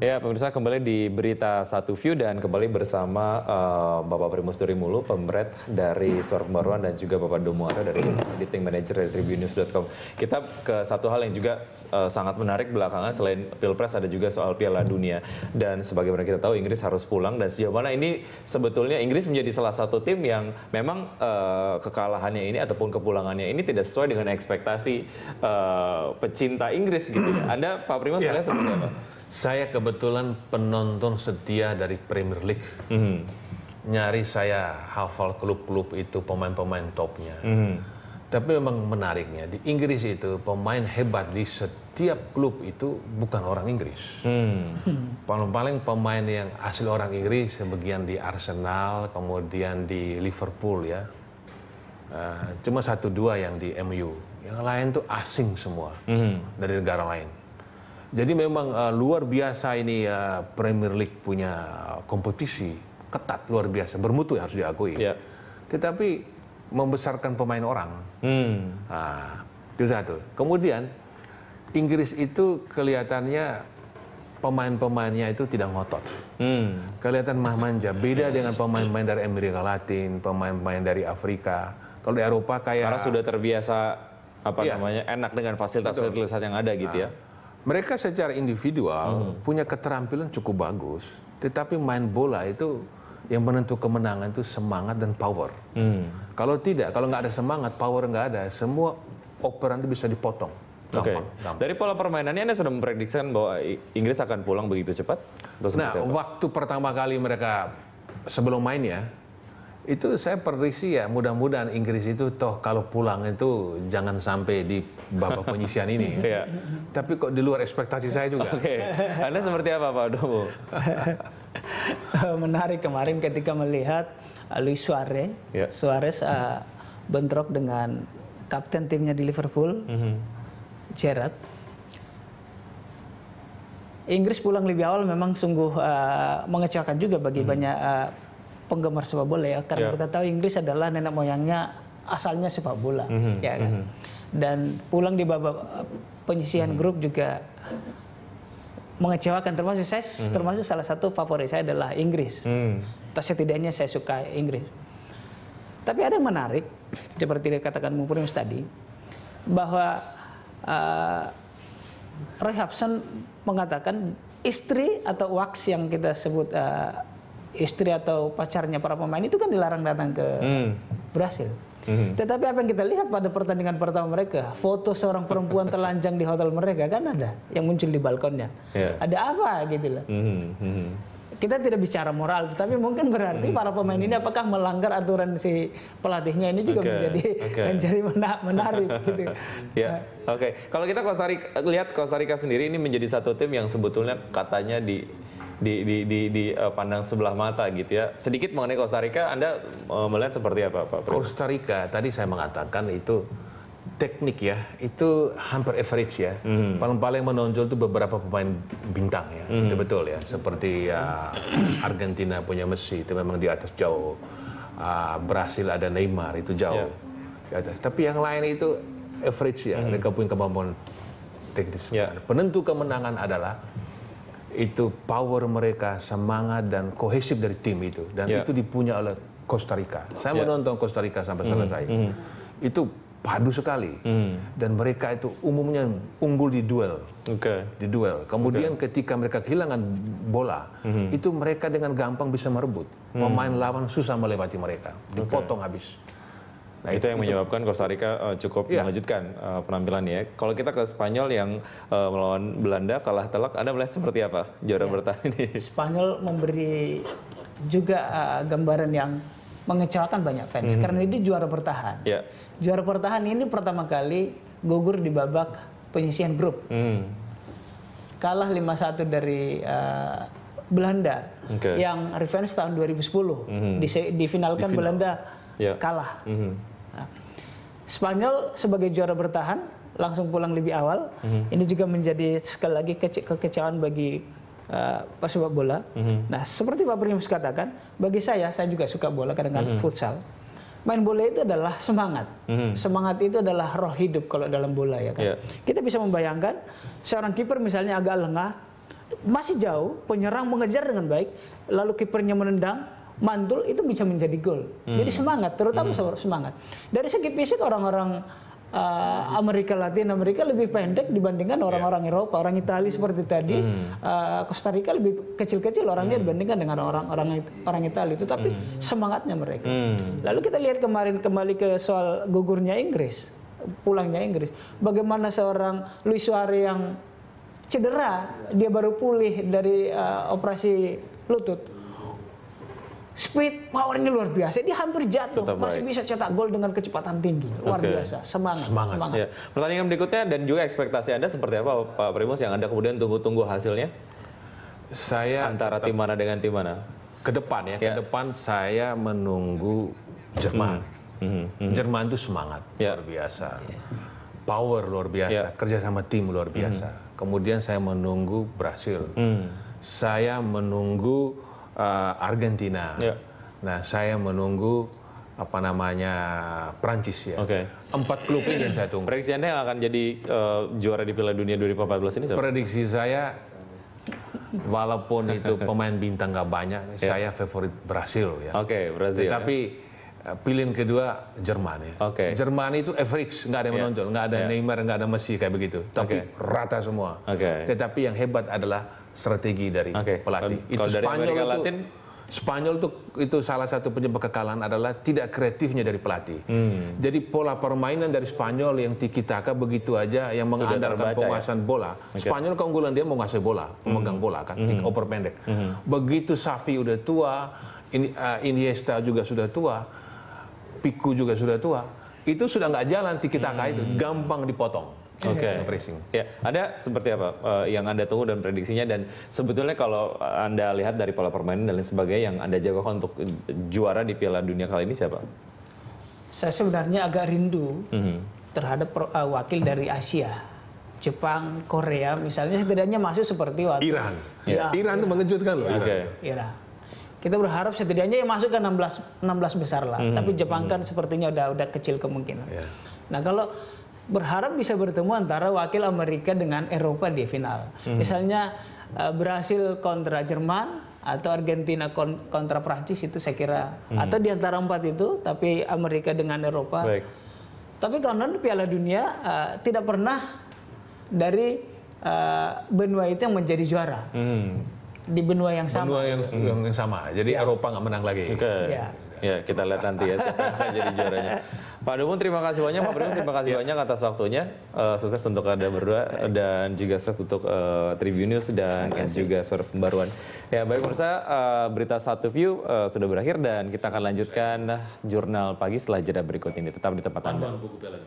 Ya, pemirsa kembali di berita satu view dan kembali bersama uh, Bapak Primus Mulu, pemret dari Surat Pembaruan dan juga Bapak Domuara dari editing manager dari Tribunnews.com. Kita ke satu hal yang juga uh, sangat menarik belakangan selain Pilpres ada juga soal Piala Dunia dan sebagaimana kita tahu Inggris harus pulang dan sejauh mana ini sebetulnya Inggris menjadi salah satu tim yang memang uh, kekalahannya ini ataupun kepulangannya ini tidak sesuai dengan ekspektasi uh, pecinta Inggris gitu ya. Anda Pak Primus yeah. Iya. seperti apa? Saya kebetulan penonton setia dari Premier League. Mm. Nyari saya hafal klub-klub itu pemain-pemain topnya. Mm. Tapi memang menariknya di Inggris itu pemain hebat di setiap klub itu bukan orang Inggris. Paling-paling hmm. mm. pemain yang asli orang Inggris sebagian di Arsenal, kemudian di Liverpool ya. Uh, cuma satu dua yang di MU. Yang lain tuh asing semua hmm. dari negara lain jadi memang uh, luar biasa ini uh, Premier League punya kompetisi ketat luar biasa bermutu ya harus diakui. Yeah. Tetapi membesarkan pemain orang. Hmm. Nah, itu satu. Kemudian Inggris itu kelihatannya pemain-pemainnya itu tidak ngotot. Hmm. Kelihatan mah manja. Beda ya. dengan pemain-pemain dari Amerika Latin, pemain-pemain dari Afrika. Kalau di Eropa kayak karena sudah terbiasa apa iya. namanya enak dengan fasilitas-fasilitas yang ada gitu nah. ya ah mereka secara individual hmm. punya keterampilan cukup bagus, tetapi main bola itu yang menentu kemenangan itu semangat dan power. Hmm. Kalau tidak, kalau nggak ada semangat, power nggak ada, semua operan itu bisa dipotong. Oke. Okay. Gampang. Dari pola permainannya Anda sudah memprediksikan bahwa Inggris akan pulang begitu cepat? Nah, waktu pertama kali mereka sebelum main ya, itu saya perisi ya mudah-mudahan Inggris itu toh kalau pulang itu jangan sampai di babak penyisian ini. Ya. Tapi kok di luar ekspektasi saya juga. Oke. Okay. Anda seperti apa Pak Dobo? Menarik kemarin ketika melihat uh, Luis Suarez, ya. Suarez uh, bentrok dengan kapten timnya di Liverpool, mm -hmm. Gerrard. Inggris pulang lebih awal memang sungguh uh, mengecewakan juga bagi mm -hmm. banyak uh, penggemar sepak bola ya karena yeah. kita tahu Inggris adalah nenek moyangnya asalnya sepak bola mm -hmm. ya kan. Mm -hmm. Dan pulang di babak penyisihan mm -hmm. grup juga mengecewakan termasuk saya mm -hmm. termasuk salah satu favorit saya adalah Inggris. Mm. Tapi setidaknya saya suka Inggris. Tapi ada yang menarik seperti dikatakan Muprimus tadi bahwa uh, Roy Hobson mengatakan istri atau wax yang kita sebut uh, istri atau pacarnya para pemain itu kan dilarang datang ke hmm. Brasil. Hmm. Tetapi apa yang kita lihat pada pertandingan pertama mereka, foto seorang perempuan telanjang di hotel mereka kan ada yang muncul di balkonnya. Yeah. Ada apa gitu loh. Hmm. Hmm. hmm. Kita tidak bicara moral, tapi mungkin berarti hmm. para pemain hmm. ini apakah melanggar aturan si pelatihnya ini juga okay. menjadi okay. menjadi menarik gitu. Ya, yeah. oke. Okay. Kalau kita Costa Rica, lihat Costa Rica sendiri ini menjadi satu tim yang sebetulnya katanya di di, di, di, di uh, pandang sebelah mata gitu ya. Sedikit mengenai Costa Rica, Anda uh, melihat seperti apa Pak? Prima? Costa Rica, tadi saya mengatakan itu teknik ya, itu hampir average ya. paling hmm. Paling-paling menonjol itu beberapa pemain bintang ya, mm. itu betul ya. Seperti ya, Argentina punya Messi, itu memang di atas jauh. Uh, Brasil ada Neymar, itu jauh. Yeah. Di atas. Tapi yang lain itu average ya, mm. mereka punya kemampuan teknis. Yeah. Penentu kemenangan adalah itu power mereka, semangat dan kohesif dari tim itu dan yeah. itu dipunya oleh Costa Rica. Saya yeah. menonton Costa Rica sampai mm -hmm. selesai. Mm -hmm. Itu padu sekali mm. dan mereka itu umumnya unggul di duel. Okay. Di duel. Kemudian okay. ketika mereka kehilangan bola, mm -hmm. itu mereka dengan gampang bisa merebut. Hmm. Pemain mm. lawan susah melewati mereka, dipotong okay. habis. Nah, itu yang menyebabkan Costa Rica uh, cukup yeah. mengejutkan uh, eh, penampilannya. Kalau kita ke Spanyol yang uh, melawan Belanda kalah telak, Anda melihat seperti apa juara yeah. bertahan ini? Spanyol memberi juga uh, gambaran yang mengecewakan banyak fans mm -hmm. karena ini juara bertahan. Yeah. Juara bertahan ini pertama kali gugur di babak penyisian grup. Mm. Kalah 5-1 dari uh, Belanda okay. yang revenge tahun 2010 mm -hmm. di, di finalkan di Belanda yeah. kalah. Mm -hmm Spanyol sebagai juara bertahan langsung pulang lebih awal. Mm-hmm. Ini juga menjadi sekali lagi kece- kekecewaan bagi uh, eh, persepak bola. Mm-hmm. Nah, seperti Pak Primus katakan, bagi saya saya juga suka bola kadang-kadang mm-hmm. futsal. Main bola itu adalah semangat. Mm-hmm. Semangat itu adalah roh hidup kalau dalam bola ya kan. Yeah. Kita bisa membayangkan seorang kiper misalnya agak lengah, masih jauh, penyerang mengejar dengan baik, lalu kipernya menendang, Mantul itu bisa menjadi gol. Hmm. Jadi semangat, terutama hmm. semangat. Dari segi fisik orang-orang uh, Amerika Latin Amerika lebih pendek dibandingkan iya. orang-orang yeah. Eropa, orang Italia hmm. seperti tadi, hmm. uh, Costa Rica lebih kecil-kecil orangnya hmm. dibandingkan dengan orang-orang orang Italia itu, tapi hmm. semangatnya mereka. Hmm. Lalu kita lihat kemarin kembali ke soal gugurnya Inggris, pulangnya Inggris. Bagaimana seorang Luis Suarez yang cedera, dia baru pulih dari uh, operasi lutut Speed powernya luar biasa. Dia hampir jatuh, Tetap masih baik. bisa cetak gol dengan kecepatan tinggi. Luar okay. biasa, semangat. Semangat. semangat. Ya. Pertandingan berikutnya dan juga ekspektasi Anda seperti apa Pak Primus yang Anda kemudian tunggu-tunggu hasilnya? Saya antara tim mana dengan tim mana? Ke depan ya, ya. depan saya menunggu Jerman. Mm -hmm. Jerman itu semangat yeah. luar biasa. Power luar biasa, yeah. kerja sama tim luar hmm. biasa. Mm -hmm. Kemudian saya menunggu Brasil. Mm. Saya menunggu uh, Argentina. Yeah. Nah, saya menunggu apa namanya Prancis ya. Oke. Okay. Empat klub ini yang saya tunggu. Prediksi Anda yang akan jadi uh, juara di Piala Dunia 2014 ini siapa? Prediksi saya walaupun itu pemain bintang gak banyak, yeah. saya favorit Brasil ya. Oke, okay, Brasil. Tapi ya Eh, pilihan kedua Jerman ya. Okay. Jerman itu average, nggak ada yang yeah. menonjol, nggak ada yeah. Neymar, nggak ada Messi kayak begitu. Tapi okay. rata semua. Okay. Tetapi yang hebat adalah strategi dari okay. pelatih. itu kalo Spanyol itu, Latin, Spanyol itu itu salah satu penyebab kekalahan adalah tidak kreatifnya dari pelatih. Hmm. Jadi pola permainan dari Spanyol yang tiki taka begitu aja yang mengandalkan ya? penguasaan ya? bola. Okay. Spanyol keunggulan dia mau ngasih bola, memegang hmm. bola kan, hmm. oper pendek. Hmm. Begitu Safi udah tua, ini, uh, Iniesta juga sudah tua Piku juga sudah tua. Itu sudah nggak jalan tiki taka hmm. itu, gampang dipotong. Oke. Okay. Ya, ada seperti apa uh, yang Anda tunggu dan prediksinya dan sebetulnya kalau Anda lihat dari pola permainan dan lain sebagainya yang Anda jagokan untuk juara di Piala Dunia kali ini siapa? Saya sebenarnya agak rindu mm -hmm. terhadap pro, uh, wakil dari Asia. Jepang, Korea misalnya setidaknya masuk seperti waktu Iran. Ya. Iran, itu mengejutkan loh. Oke. Iya. Okay. Iran. Iya kita berharap setidaknya yang masuk ke 16 16 besar lah. Mm -hmm. Tapi hmm, Jepang mm -hmm. kan sepertinya udah udah kecil kemungkinan. Yeah. Nah, kalau berharap bisa bertemu antara wakil Amerika dengan Eropa di final. Mm -hmm. Misalnya uh, eh, Brasil kontra Jerman atau Argentina kontra Prancis itu saya kira mm -hmm. atau di antara empat itu tapi Amerika dengan Eropa. Baik. Tapi konon Piala Dunia uh, tidak pernah dari uh, eh, benua itu yang menjadi juara. Mm -hmm di benua yang sama. Benua yang, hmm. yang, sama. Jadi ya. Eropa nggak menang lagi. Oke. Ya. ya kita lihat nanti ya jadi juaranya. Pak Dumun terima kasih banyak, Pak Primus terima kasih ya. banyak atas waktunya. Uh, sukses untuk Anda berdua dan juga sukses untuk uh, eh, Tribun News dan juga surat pembaruan. Ya baik pemirsa, uh, berita satu view uh, sudah berakhir dan kita akan lanjutkan jurnal pagi setelah jeda berikut ini. Tetap di tempat Anda.